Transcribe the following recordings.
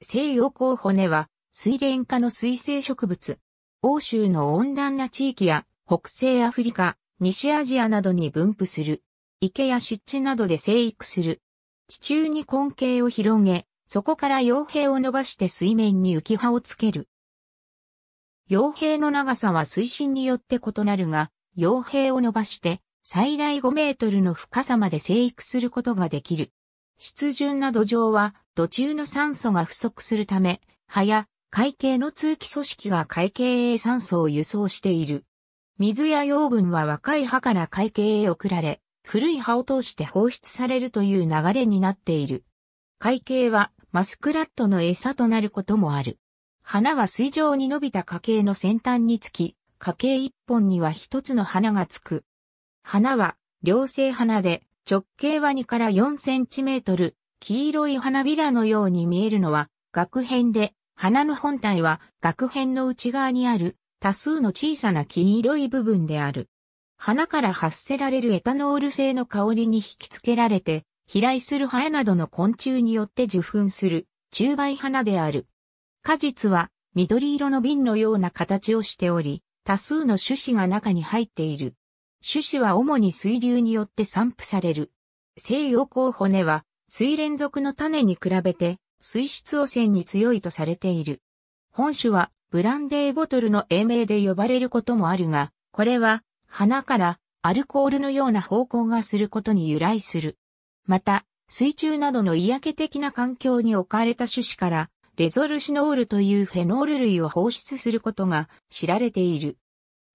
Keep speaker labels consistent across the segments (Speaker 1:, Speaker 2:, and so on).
Speaker 1: 西洋候補根は、水蓮科の水生植物。欧州の温暖な地域や、北西アフリカ、西アジアなどに分布する。池や湿地などで生育する。地中に根茎を広げ、そこから傭兵を伸ばして水面に浮き葉をつける。傭兵の長さは水深によって異なるが、傭兵を伸ばして最大5メートルの深さまで生育することができる。湿潤な土壌は途中の酸素が不足するため、葉や海系の通気組織が海系へ酸素を輸送している。水や養分は若い葉から海系へ送られ、古い葉を通して放出されるという流れになっている。海系はマスクラットの餌となることもある。花は水上に伸びた花茎の先端につき、花茎一本には一つの花がつく。花は両性花で直径は2から4センチメートル、黄色い花びらのように見えるのは、額片で、花の本体は額片の内側にある多数の小さな黄色い部分である。花から発せられるエタノール製の香りに引き付けられて、飛来する花などの昆虫によって受粉する、中梅花である。果実は緑色の瓶のような形をしており、多数の種子が中に入っている。種子は主に水流によって散布される。西洋光骨は水連続の種に比べて水質汚染に強いとされている。本種はブランデーボトルの英名で呼ばれることもあるが、これは花からアルコールのような方向がすることに由来する。また、水中などの嫌気的な環境に置かれた種子から、レゾルシノールというフェノール類を放出することが知られている。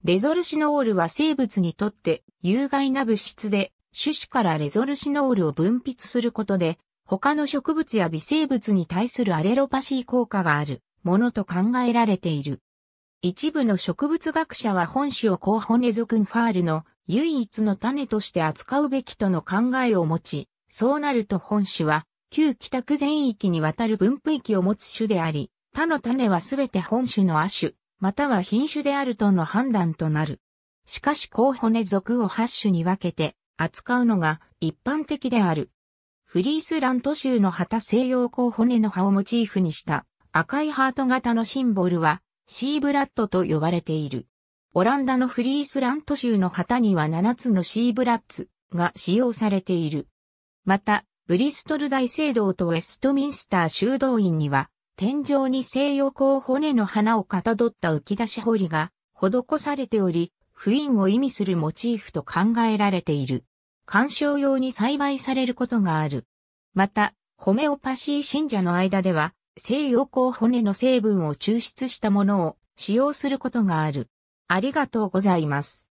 Speaker 1: レゾルシノールは生物にとって有害な物質で、種子からレゾルシノールを分泌することで、他の植物や微生物に対するアレロパシー効果があるものと考えられている。一部の植物学者は本種を候補ネズクンファールの唯一の種として扱うべきとの考えを持ち、そうなると本種は旧北区全域にわたる分布域を持つ種であり、他の種はすべて本種の亜種、または品種であるとの判断となる。しかし候補ネ属を8種に分けて扱うのが一般的である。フリースラント州の旗西洋港骨の葉をモチーフにした赤いハート型のシンボルはシーブラッドと呼ばれている。オランダのフリースラント州の旗には7つのシーブラッツが使用されている。また、ブリストル大聖堂とウェストミンスター修道院には、天井に西洋港骨の花をかたどった浮き出し彫りが施されており、不韻を意味するモチーフと考えられている。鑑賞用に栽培されることがある。また、ホメオパシー信者の間では、西洋光骨の成分を抽出したものを使用することがある。ありがとうございます。